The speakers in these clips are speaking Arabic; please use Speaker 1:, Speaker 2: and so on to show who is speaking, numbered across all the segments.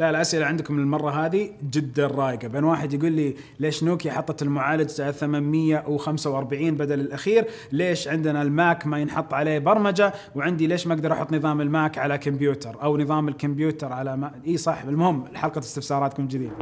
Speaker 1: لا الاسئله عندكم المره هذه جدا رايقه، بين واحد يقول لي ليش نوكيا حطت المعالج 845 بدل الاخير؟ ليش عندنا الماك ما ينحط عليه برمجه؟ وعندي ليش ما اقدر احط نظام الماك على كمبيوتر او نظام الكمبيوتر على ما... اي صح المهم حلقه استفساراتكم جديدة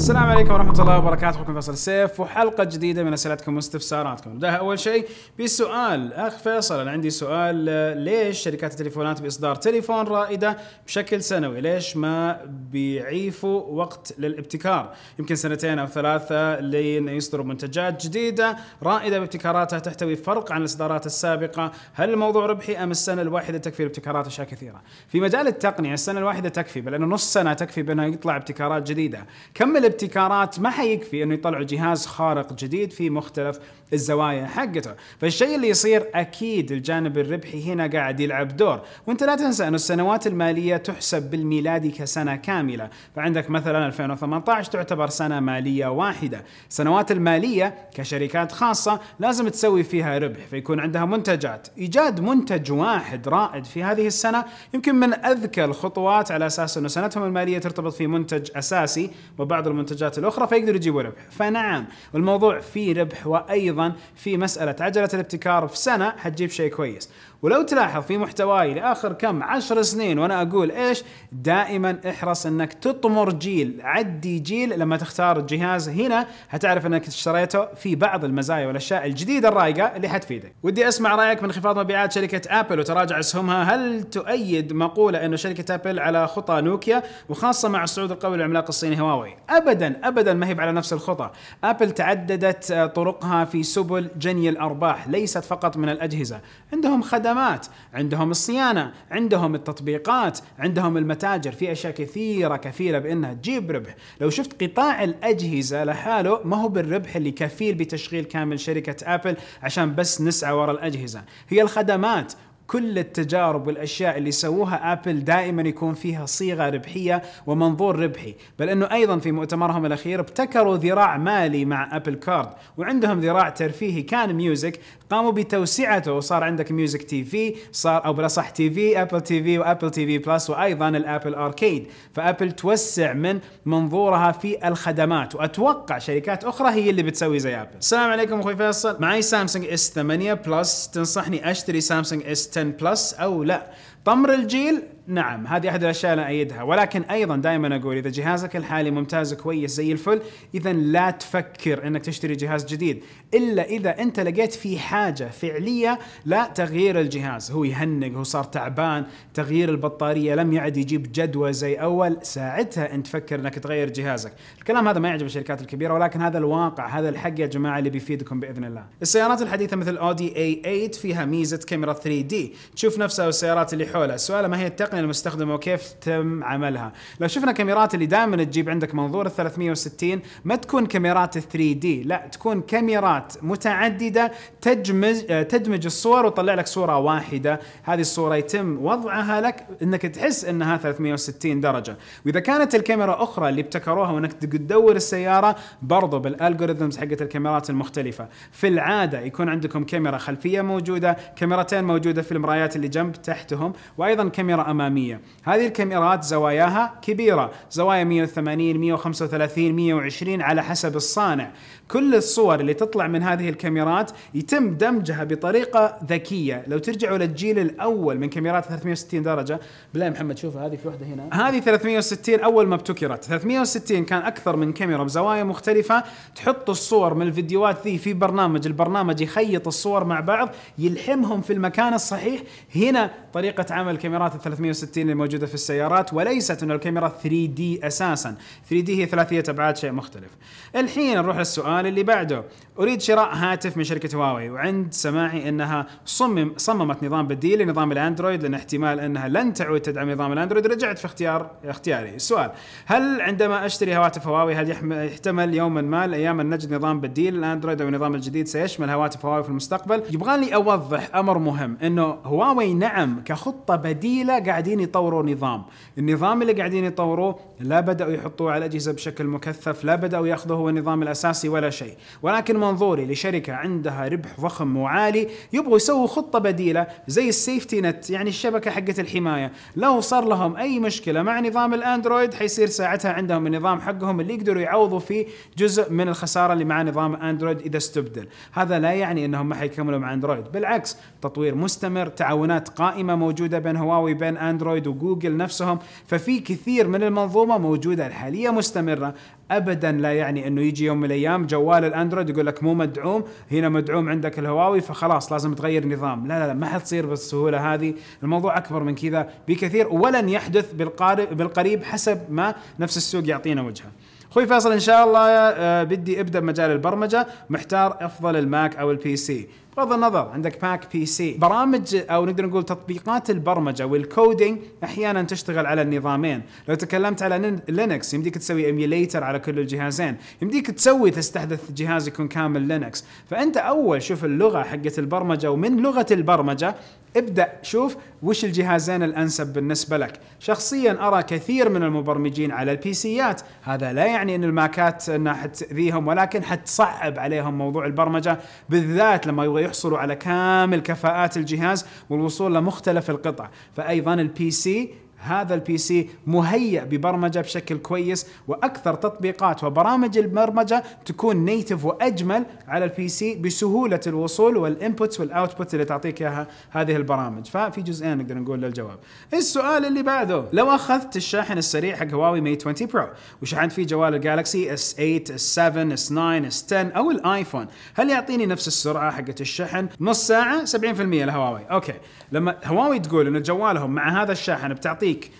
Speaker 1: السلام عليكم ورحمة الله وبركاته أخوكم فيصل السيف وحلقة جديدة من أسئلتكم واستفساراتكم نبدأها أول شيء بسؤال أخ فيصل أنا عندي سؤال آه، ليش شركات التليفونات بإصدار تليفون رائدة بشكل سنوي ليش ما بيعيفوا وقت للابتكار يمكن سنتين أو ثلاثة لين يصدروا منتجات جديدة رائدة بابتكاراتها تحتوي فرق عن الإصدارات السابقة هل الموضوع ربحي أم السنة الواحدة تكفي لابتكارات أشياء كثيرة في مجال التقنية السنة الواحدة تكفي بل أنه نص سنة تكفي بأنه يطلع ابتكارات جديدة كم الابتكارات ما حيكفي انه يطلعوا جهاز خارق جديد في مختلف الزوايا حقته، فالشيء اللي يصير اكيد الجانب الربحي هنا قاعد يلعب دور، وانت لا تنسى انه السنوات الماليه تحسب بالميلادي كسنه كامله، فعندك مثلا 2018 تعتبر سنه ماليه واحده، السنوات الماليه كشركات خاصه لازم تسوي فيها ربح، فيكون عندها منتجات، ايجاد منتج واحد رائد في هذه السنه يمكن من اذكى الخطوات على اساس انه سنتهم الماليه ترتبط في منتج اساسي وبعض المنتجات الاخرى فيقدروا يجيبوا ربح فنعم الموضوع فيه ربح وايضا في مساله عجله الابتكار في سنه حتجيب شيء كويس ولو تلاحظ في محتواي لاخر كم عشر سنين وانا اقول ايش دائما احرص انك تطمر جيل عدي جيل لما تختار الجهاز هنا هتعرف انك اشتريته في بعض المزايا والاشياء الجديده الرايقه اللي حتفيدك ودي اسمع رايك من انخفاض مبيعات شركه ابل وتراجع اسهمها هل تؤيد مقوله انه شركه ابل على خطى نوكيا وخاصه مع الصعود القوي للعملاق الصيني هواوي ابدا ابدا ما هي على نفس الخطى ابل تعددت آه، طرقها في سبل جني الارباح ليست فقط من الاجهزه عندهم خدم الخدمات عندهم الصيانة عندهم التطبيقات عندهم المتاجر في أشياء كثيرة كفيلة بأنها تجيب ربح لو شفت قطاع الأجهزة لحاله ما هو بالربح اللي كفيل بتشغيل كامل شركة أبل عشان بس نسعى وراء الأجهزة هي الخدمات كل التجارب والاشياء اللي سووها ابل دائما يكون فيها صيغه ربحيه ومنظور ربحي، بل انه ايضا في مؤتمرهم الاخير ابتكروا ذراع مالي مع ابل كارد، وعندهم ذراع ترفيهي كان ميوزك، قاموا بتوسعته وصار عندك ميوزك تي في، صار او بالاصح تي في، ابل تي في وابل تي في بلس وايضا الابل اركيد، فابل توسع من منظورها في الخدمات، واتوقع شركات اخرى هي اللي بتسوي زي ابل. السلام عليكم اخوي فيصل، معي سامسونج اس 8 بلس تنصحني اشتري سامسونج اس 10 10 بلس او لا طمر الجيل نعم هذه احد الاشياء اللي ايدها ولكن ايضا دائما اقول اذا جهازك الحالي ممتاز كويس زي الفل اذا لا تفكر انك تشتري جهاز جديد الا اذا انت لقيت في حاجه فعليه لا تغيير الجهاز هو يهنق هو صار تعبان تغيير البطاريه لم يعد يجيب جدوى زي اول ساعتها انت تفكر انك تغير جهازك الكلام هذا ما يعجب الشركات الكبيره ولكن هذا الواقع هذا الحق يا جماعه اللي بيفيدكم باذن الله السيارات الحديثه مثل اودي اي 8 فيها ميزه كاميرا 3 دي تشوف نفسها والسيارات اللي حول حولها السؤال ما هي التقنية المستخدمة وكيف تم عملها لو شفنا كاميرات اللي دائما تجيب عندك منظور ال 360 ما تكون كاميرات 3 دي لا تكون كاميرات متعددة تجمج آه، تدمج الصور وتطلع لك صورة واحدة هذه الصورة يتم وضعها لك انك تحس انها 360 درجة واذا كانت الكاميرا اخرى اللي ابتكروها وانك تدور السيارة برضو بالالجوريثمز حقت الكاميرات المختلفة في العادة يكون عندكم كاميرا خلفية موجودة كاميرتين موجودة في المرايات اللي جنب تحتهم وايضا كاميرا اماميه هذه الكاميرات زواياها كبيره زوايا 180 135 120 على حسب الصانع كل الصور اللي تطلع من هذه الكاميرات يتم دمجها بطريقه ذكيه لو ترجعوا للجيل الاول من كاميرات 360 درجه بالله محمد شوف هذه في واحده هنا هذه 360 اول ما ابتكرت 360 كان اكثر من كاميرا بزوايا مختلفه تحط الصور من الفيديوهات ذي في برنامج البرنامج يخيط الصور مع بعض يلحمهم في المكان الصحيح هنا طريقه عمل كاميرات ال 360 اللي موجوده في السيارات وليست انه الكاميرا 3 دي اساسا 3 دي هي ثلاثيه ابعاد شيء مختلف الحين نروح للسؤال السؤال اللي بعده أريد شراء هاتف من شركة هواوي وعند سماعي أنها صمم صممت نظام بديل لنظام الأندرويد لأن احتمال أنها لن تعود تدعم نظام الأندرويد رجعت في اختيار اختياري السؤال هل عندما أشتري هواتف هواوي هل يحتمل يوما ما الأيام أن نجد نظام بديل للأندرويد أو النظام الجديد سيشمل هواتف هواوي في المستقبل يبغالي أوضح أمر مهم أنه هواوي نعم كخطة بديلة قاعدين يطوروا نظام النظام اللي قاعدين يطوروه لا بدأوا يحطوه على الأجهزة بشكل مكثف لا بدأوا ياخذوه هو النظام الأساسي ولا شيء ولكن منظوري لشركة عندها ربح ضخم وعالي يبغوا يسووا خطة بديلة زي السيفتي نت يعني الشبكة حقة الحماية لو صار لهم أي مشكلة مع نظام الأندرويد حيصير ساعتها عندهم النظام حقهم اللي يقدروا يعوضوا فيه جزء من الخسارة اللي مع نظام أندرويد إذا استبدل هذا لا يعني أنهم ما حيكملوا مع أندرويد بالعكس تطوير مستمر تعاونات قائمة موجودة بين هواوي بين أندرويد وجوجل نفسهم ففي كثير من المنظومة موجودة الحالية مستمرة ابدا لا يعني انه يجي يوم من الايام جوال الاندرويد يقول لك مو مدعوم هنا مدعوم عندك الهواوي فخلاص لازم تغير نظام لا لا لا ما حتصير بالسهوله هذه الموضوع اكبر من كذا بكثير ولن يحدث بالقارب بالقريب حسب ما نفس السوق يعطينا وجهه اخوي فيصل ان شاء الله آه، بدي ابدا بمجال البرمجه محتار افضل الماك او البي سي بغض النظر عندك ماك بي سي برامج او نقدر نقول تطبيقات البرمجه والكودينج احيانا تشتغل على النظامين لو تكلمت على لينكس يمديك تسوي ايميليتر على كل الجهازين يمديك تسوي تستحدث جهاز يكون كامل لينكس فانت اول شوف اللغه حقت البرمجه ومن لغه البرمجه ابدأ شوف وش الجهازين الأنسب بالنسبة لك شخصيا أرى كثير من المبرمجين على البي سيات هذا لا يعني أن الماكات أنها حتأذيهم ولكن حتصعب عليهم موضوع البرمجة بالذات لما يبغى يحصلوا على كامل كفاءات الجهاز والوصول لمختلف القطع فأيضا البي سي هذا البي سي مهيئ ببرمجه بشكل كويس واكثر تطبيقات وبرامج البرمجه تكون نيتف واجمل على البي سي بسهوله الوصول والانبوتس والاوتبوتس اللي تعطيك اياها هذه البرامج ففي جزئين نقدر نقول للجواب السؤال اللي بعده لو اخذت الشاحن السريع حق هواوي ميت 20 برو وشحنت فيه جوال الجالكسي اس 8 اس 7 اس 9 اس 10 او الايفون هل يعطيني نفس السرعه حقت الشحن نص ساعه 70% لهواوي اوكي لما هواوي تقول انه جوالهم مع هذا الشاحن بتعطيه يعطيك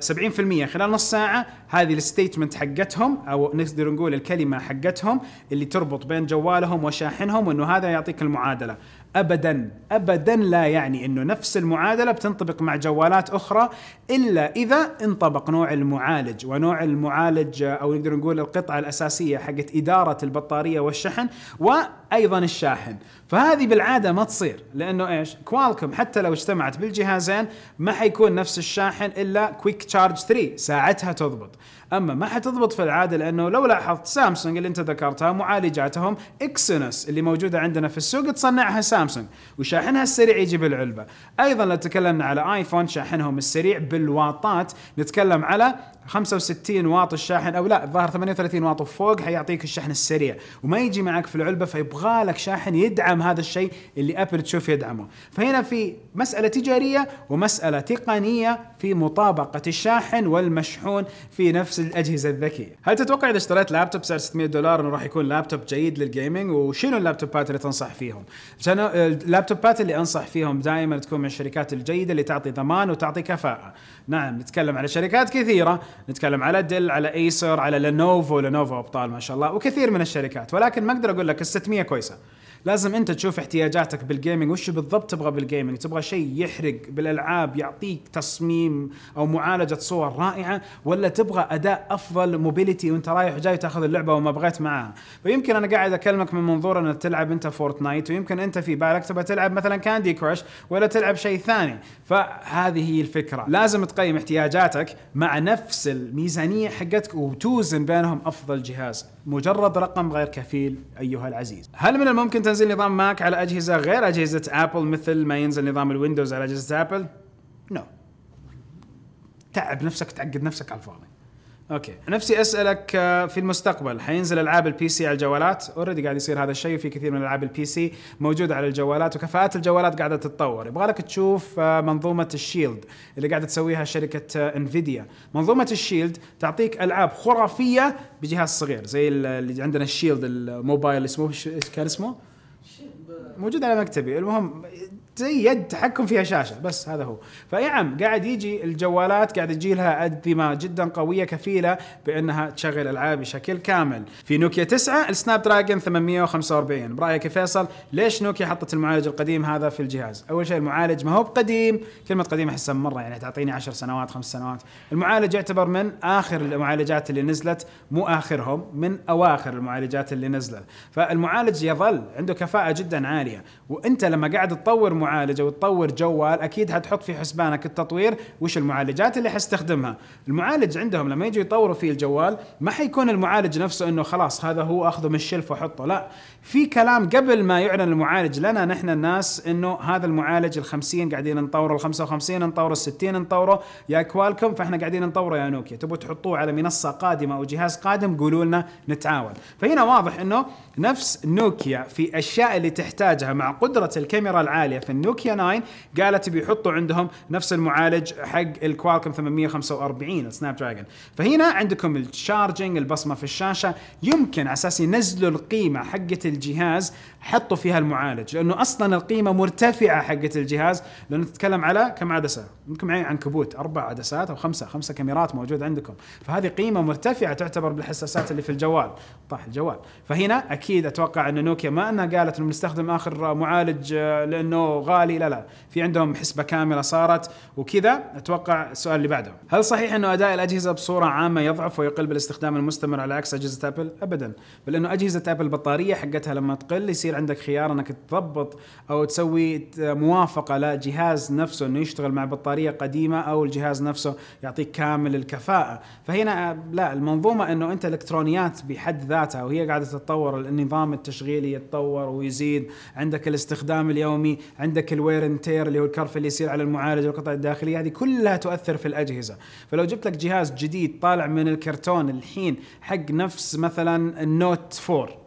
Speaker 1: 70% آه، خلال نص ساعة هذه الستيتمنت حقتهم او نقدر نقول الكلمة حقتهم اللي تربط بين جوالهم وشاحنهم وانه هذا يعطيك المعادلة ابدا ابدا لا يعني انه نفس المعادله بتنطبق مع جوالات اخرى الا اذا انطبق نوع المعالج ونوع المعالج آه، او نقدر نقول القطعه الاساسيه حقت اداره البطاريه والشحن وايضا الشاحن فهذه بالعاده ما تصير لانه ايش؟ كوالكم حتى لو اجتمعت بالجهازين ما حيكون نفس الشاحن الا كويك تشارج 3 ساعتها تضبط، اما ما حتضبط في العاده لانه لو لاحظت سامسونج اللي انت ذكرتها معالجاتهم اكسينوس اللي موجوده عندنا في السوق تصنعها سامسونج وشاحنها السريع يجي بالعلبه، ايضا لو تكلمنا على ايفون شاحنهم السريع بالواطات نتكلم على 65 واط الشاحن او لا الظاهر 38 واط وفوق حيعطيك الشحن السريع وما يجي معك في العلبه فيبغى لك شاحن يدعم هذا الشيء اللي ابل تشوف يدعمه فهنا في مساله تجاريه ومساله تقنيه في مطابقه الشاحن والمشحون في نفس الاجهزه الذكيه هل تتوقع اذا اشتريت لابتوب سعر 600 دولار انه راح يكون لابتوب جيد للجيمنج وشنو اللابتوبات اللي تنصح فيهم اللابتوبات اللي انصح فيهم دائما تكون من الشركات الجيده اللي تعطي ضمان وتعطي كفاءه نعم نتكلم على شركات كثيره نتكلم على ديل على ايسر على لينوفو لينوفو ابطال ما شاء الله وكثير من الشركات ولكن ما اقدر اقول لك ال 600 كويسه لازم انت تشوف احتياجاتك بالجيمنج وش بالضبط تبغى بالجيمنج تبغى شيء يحرق بالالعاب يعطيك تصميم او معالجه صور رائعه ولا تبغى اداء افضل موبيليتي وانت رايح وجاي تاخذ اللعبه وما بغيت معاها فيمكن انا قاعد اكلمك من منظور انك تلعب انت فورتنايت ويمكن انت في بالك تبغى تلعب مثلا كاندي كراش ولا تلعب شيء ثاني فهذه هي الفكره لازم تقيم احتياجاتك مع نفس الميزانيه حقتك وتوزن بينهم افضل جهاز مجرد رقم غير كفيل أيها العزيز هل من الممكن تنزيل نظام ماك على أجهزة غير أجهزة أبل مثل ما ينزل نظام الويندوز على أجهزة أبل؟ نو no. تعب نفسك تعقد نفسك على الفاضي اوكي نفسي اسالك آه، في المستقبل حينزل العاب البي سي على الجوالات اوريدي قاعد يصير هذا الشيء وفي كثير من العاب البي سي موجوده على الجوالات وكفاءات الجوالات قاعده تتطور يبغى لك تشوف آه، منظومه الشيلد اللي قاعده تسويها شركه انفيديا آه، منظومه الشيلد تعطيك العاب خرافيه بجهاز صغير زي اللي عندنا الشيلد الموبايل اسمه كان اسمه موجود على مكتبي المهم زي يد تحكم فيها شاشه بس هذا هو فيعم قاعد يجي الجوالات قاعد تجي لها انظمه جدا قويه كفيله بانها تشغل العاب بشكل كامل في نوكيا 9 السناب دراجون 845 برايك يا فيصل ليش نوكيا حطت المعالج القديم هذا في الجهاز اول شيء المعالج ما هو بقديم كلمه قديم احسها مره يعني تعطيني 10 سنوات خمس سنوات المعالج يعتبر من اخر المعالجات اللي نزلت مو اخرهم من اواخر المعالجات اللي نزلت فالمعالج يظل عنده كفاءه جدا عاليه وانت لما قاعد تطور المعالجه وتطور جوال اكيد حتحط في حسبانك التطوير وش المعالجات اللي حستخدمها المعالج عندهم لما يجوا يطوروا فيه الجوال ما حيكون المعالج نفسه انه خلاص هذا هو اخذه من الشلف واحطه لا في كلام قبل ما يعلن المعالج لنا نحن الناس انه هذا المعالج ال 50 قاعدين نطوره ال 55 نطوره ال 60 نطوره يا كوالكم فاحنا قاعدين نطوره يا نوكيا تبوا تحطوه على منصه قادمه او جهاز قادم قولوا لنا نتعاون فهنا واضح انه نفس نوكيا في الاشياء اللي تحتاجها مع قدره الكاميرا العاليه في النوكيا 9 قالت بيحطوا عندهم نفس المعالج حق الكوالكم 845 السناب دراجون فهنا عندكم الشارجنج البصمه في الشاشه يمكن على اساس ينزلوا القيمه حقت الجهاز حطوا فيها المعالج لانه اصلا القيمه مرتفعه حقت الجهاز لانه تتكلم على كم عدسه ممكن معي عنكبوت اربع عدسات او خمسه خمسه كاميرات موجود عندكم فهذه قيمه مرتفعه تعتبر بالحساسات اللي في الجوال طاح الجوال فهنا اكيد اتوقع ان نوكيا ما انها قالت انه بنستخدم اخر معالج آه، لانه غالي لا لا في عندهم حسبه كامله صارت وكذا اتوقع السؤال اللي بعده هل صحيح انه اداء الاجهزه بصوره عامه يضعف ويقل بالاستخدام المستمر على عكس اجهزه ابل ابدا بل انه اجهزه ابل البطاريه حقتها حقتها لما تقل يصير عندك خيار انك تضبط او تسوي موافقه لجهاز نفسه انه يشتغل مع بطاريه قديمه او الجهاز نفسه يعطيك كامل الكفاءه، فهنا لا المنظومه انه انت الكترونيات بحد ذاتها وهي قاعده تتطور النظام التشغيلي يتطور ويزيد، عندك الاستخدام اليومي، عندك الوير انتير اللي هو الكرف اللي يصير على المعالج والقطع الداخليه هذه كلها تؤثر في الاجهزه، فلو جبت لك جهاز جديد طالع من الكرتون الحين حق نفس مثلا النوت 4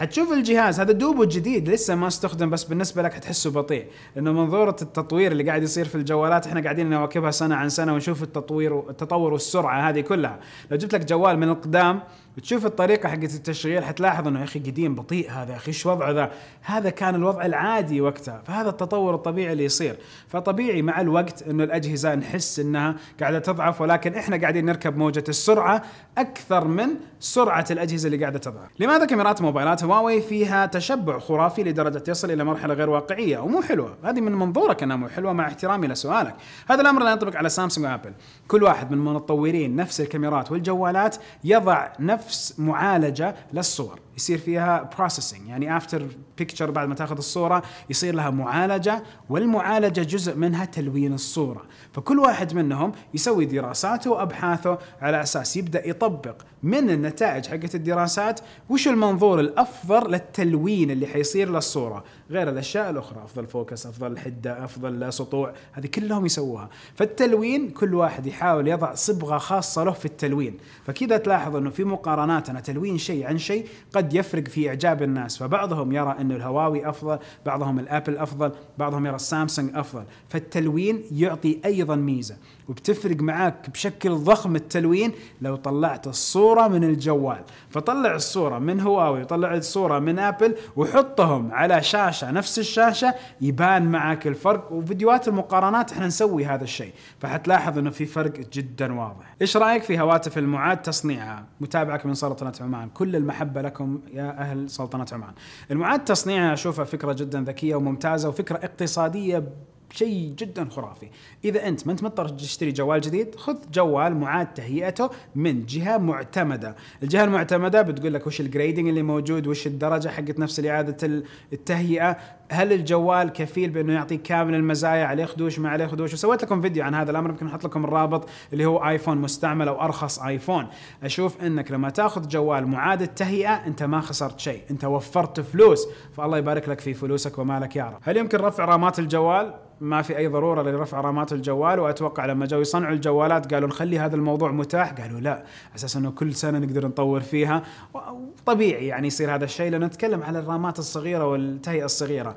Speaker 1: حتشوف الجهاز هذا دوبه جديد لسه ما استخدم بس بالنسبه لك حتحسه بطيء لانه منظوره التطوير اللي قاعد يصير في الجوالات احنا قاعدين نواكبها سنه عن سنه ونشوف التطوير التطور والسرعه هذه كلها لو جبت لك جوال من القدام بتشوف الطريقه حقت التشغيل حتلاحظ انه يا اخي قديم بطيء هذا يا اخي ايش وضعه ذا هذا كان الوضع العادي وقتها فهذا التطور الطبيعي اللي يصير فطبيعي مع الوقت انه الاجهزه نحس انها قاعده تضعف ولكن احنا قاعدين نركب موجه السرعه اكثر من سرعه الاجهزه اللي قاعده تضعف لماذا كاميرات موبايلات هواوي فيها تشبع خرافي لدرجه يصل الى مرحله غير واقعيه ومو حلوه هذه من منظورك انها مو حلوه مع احترامي لسؤالك هذا الامر لا ينطبق على سامسونج وابل كل واحد من المطورين نفس الكاميرات والجوالات يضع نفس نفس معالجه للصور يصير فيها بروسيسنج يعني افتر بيكتشر بعد ما تاخذ الصوره يصير لها معالجه والمعالجه جزء منها تلوين الصوره فكل واحد منهم يسوي دراساته وابحاثه على اساس يبدا يطبق من النتائج حقت الدراسات وش المنظور الافضل للتلوين اللي حيصير للصوره غير الاشياء الاخرى افضل فوكس افضل حده افضل سطوع هذه كلهم يسووها فالتلوين كل واحد يحاول يضع صبغه خاصه له في التلوين فكذا تلاحظ انه في مقارناتنا تلوين شيء عن شيء قد يفرق في اعجاب الناس فبعضهم يرى انه الهواوي افضل بعضهم الابل افضل بعضهم يرى السامسونج افضل فالتلوين يعطي ايضا ميزه وبتفرق معاك بشكل ضخم التلوين لو طلعت الصورة من الجوال فطلع الصورة من هواوي وطلع الصورة من ابل وحطهم على شاشة نفس الشاشة يبان معاك الفرق وفيديوهات المقارنات احنا نسوي هذا الشيء فحتلاحظ انه في فرق جدا واضح ايش رايك في هواتف المعاد تصنيعها متابعك من سلطنة عمان كل المحبة لكم يا اهل سلطنة عمان المعاد تصنيعها اشوفها فكرة جدا ذكية وممتازة وفكرة اقتصادية شيء جدا خرافي اذا انت ما انت مضطر تشتري جوال جديد خذ جوال معاد تهيئته من جهه معتمده الجهه المعتمده بتقول لك وش الجريدنج اللي موجود وش الدرجه حقت نفس اعاده التهيئه هل الجوال كفيل بانه يعطيك كامل المزايا عليه خدوش ما عليه خدوش وسويت لكم فيديو عن هذا الامر يمكن احط لكم الرابط اللي هو ايفون مستعمل او ارخص ايفون اشوف انك لما تاخذ جوال معاد التهيئه انت ما خسرت شيء انت وفرت فلوس فالله يبارك لك في فلوسك ومالك يا رب هل يمكن رفع رامات الجوال ما في اي ضروره لرفع رامات الجوال واتوقع لما جاوا يصنعوا الجوالات قالوا نخلي هذا الموضوع متاح قالوا لا اساس انه كل سنه نقدر نطور فيها وطبيعي يعني يصير هذا الشيء لان نتكلم على الرامات الصغيره والتهيئه الصغيره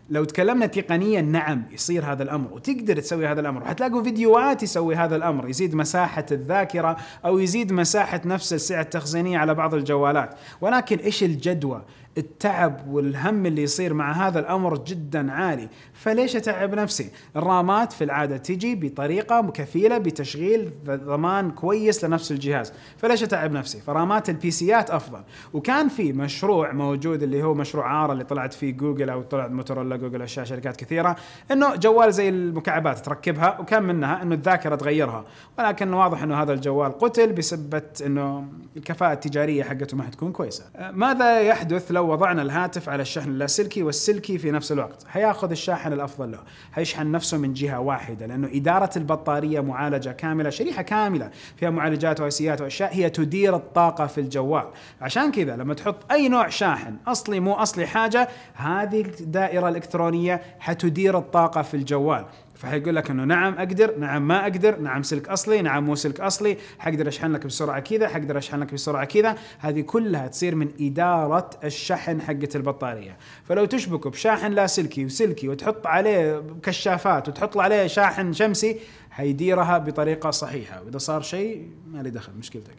Speaker 1: لو تكلمنا تقنيا نعم يصير هذا الامر وتقدر تسوي هذا الامر وحتلاقوا فيديوهات يسوي هذا الامر يزيد مساحه الذاكره او يزيد مساحه نفس السعه التخزينيه على بعض الجوالات ولكن ايش الجدوى التعب والهم اللي يصير مع هذا الامر جدا عالي، فليش اتعب نفسي؟ الرامات في العاده تجي بطريقه كفيله بتشغيل ضمان كويس لنفس الجهاز، فليش اتعب نفسي؟ فرامات البي سيات افضل، وكان في مشروع موجود اللي هو مشروع عار اللي طلعت فيه جوجل او طلعت موتورولا جوجل اشياء شركات كثيره انه جوال زي المكعبات تركبها وكان منها انه الذاكره تغيرها ولكن واضح انه هذا الجوال قتل بسبب انه الكفاءه التجاريه حقته ما حتكون كويسه. أه، ماذا يحدث لو وضعنا الهاتف على الشحن اللاسلكي والسلكي في نفس الوقت؟ حياخذ الشاحن الافضل له، حيشحن نفسه من جهه واحده لانه اداره البطاريه معالجه كامله، شريحه كامله فيها معالجات واسيات واشياء هي تدير الطاقه في الجوال، عشان كذا لما تحط اي نوع شاحن اصلي مو اصلي حاجه هذه الدائره الالكترونيه حتدير الطاقه في الجوال فحيقول لك انه نعم اقدر نعم ما اقدر نعم سلك اصلي نعم مو سلك اصلي حقدر اشحن لك بسرعه كذا حقدر اشحن لك بسرعه كذا هذه كلها تصير من اداره الشحن حقه البطاريه فلو تشبكه بشاحن لاسلكي وسلكي وتحط عليه كشافات وتحط عليه شاحن شمسي حيديرها بطريقه صحيحه واذا صار شيء ما لي دخل مشكلتك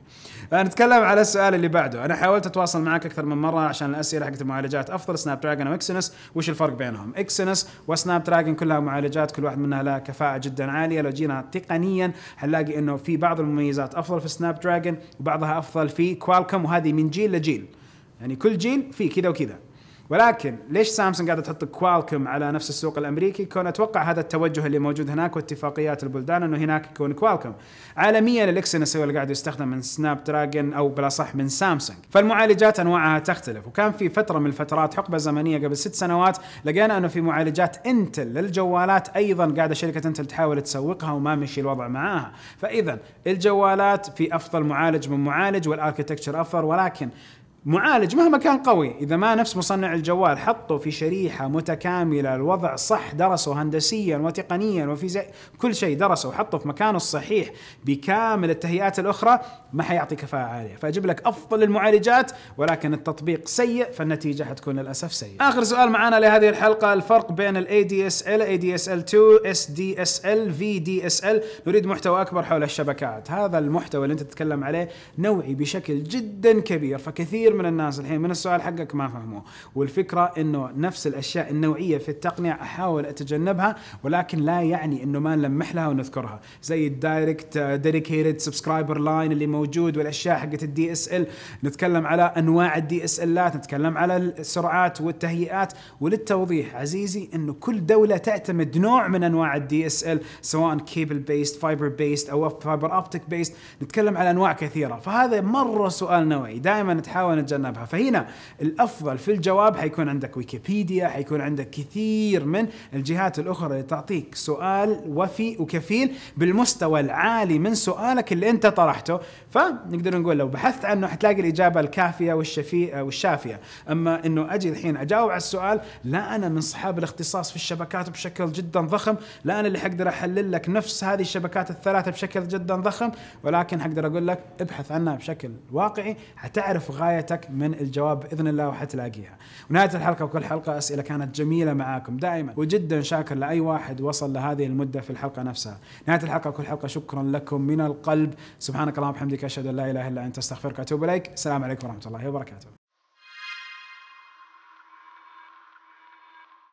Speaker 1: نتكلم على السؤال اللي بعده انا حاولت اتواصل معك اكثر من مره عشان الاسئله حقت المعالجات افضل سناب دراجون واكسنس وش الفرق بينهم اكسنس وسناب دراجون كلها معالجات كل واحد منها لها كفاءه جدا عاليه لو جينا تقنيا حنلاقي انه في بعض المميزات افضل في سناب دراجون وبعضها افضل في كوالكم وهذه من جيل لجيل يعني كل جيل في كذا وكذا ولكن ليش سامسونج قاعده تحط كوالكم على نفس السوق الامريكي؟ كون اتوقع هذا التوجه اللي موجود هناك واتفاقيات البلدان انه هناك يكون كوالكم. عالميا الاكسنس هو اللي قاعد يستخدم من سناب دراجون او بلا صح من سامسونج. فالمعالجات انواعها تختلف وكان في فتره من الفترات حقبه زمنيه قبل ست سنوات لقينا انه في معالجات انتل للجوالات ايضا قاعده شركه انتل تحاول تسوقها وما مشي الوضع معاها. فاذا الجوالات في افضل معالج من معالج والاركتكتشر افضل ولكن معالج مهما كان قوي اذا ما نفس مصنع الجوال حطه في شريحه متكامله الوضع صح درسه هندسيا وتقنيا وفي كل شيء درسه وحطه في مكانه الصحيح بكامل التهيئات الاخرى ما حيعطي كفاءه عاليه فاجيب لك افضل المعالجات ولكن التطبيق سيء فالنتيجه حتكون للاسف سيئه اخر سؤال معنا لهذه الحلقه الفرق بين الاي دي اس ال اي دي اس ال 2 اس دي اس ال في دي اس ال نريد محتوى اكبر حول الشبكات هذا المحتوى اللي انت تتكلم عليه نوعي بشكل جدا كبير فكثير كثير من الناس الحين من السؤال حقك ما فهموه والفكره انه نفس الاشياء النوعيه في التقنيه احاول اتجنبها ولكن لا يعني انه ما نلمح لها ونذكرها زي الدايركت ديديكيتد سبسكرايبر لاين اللي موجود والاشياء حقت الدي اس ال نتكلم على انواع الدي اس الات نتكلم على السرعات والتهيئات وللتوضيح عزيزي انه كل دوله تعتمد نوع من انواع الدي اس ال سواء كيبل بيست فايبر بيست او فايبر اوبتيك بيست نتكلم على انواع كثيره فهذا مره سؤال نوعي دائما تحاول نتجنبها فهنا الافضل في الجواب حيكون عندك ويكيبيديا حيكون عندك كثير من الجهات الاخرى اللي تعطيك سؤال وفي وكفيل بالمستوى العالي من سؤالك اللي انت طرحته فنقدر نقول لو بحثت عنه حتلاقي الاجابه الكافيه والشفي والشافيه اما انه اجي الحين اجاوب على السؤال لا انا من اصحاب الاختصاص في الشبكات بشكل جدا ضخم لا انا اللي حقدر احلل لك نفس هذه الشبكات الثلاثه بشكل جدا ضخم ولكن حقدر اقول لك ابحث عنها بشكل واقعي حتعرف غايه اسئلتك من الجواب باذن الله وحتلاقيها ونهايه الحلقه وكل حلقه اسئله كانت جميله معاكم دائما وجدا شاكر لاي واحد وصل لهذه المده في الحلقه نفسها نهايه الحلقه وكل حلقه شكرا لكم من القلب سبحانك اللهم وبحمدك اشهد ان لا اله الا انت استغفرك واتوب اليك السلام عليكم ورحمه الله وبركاته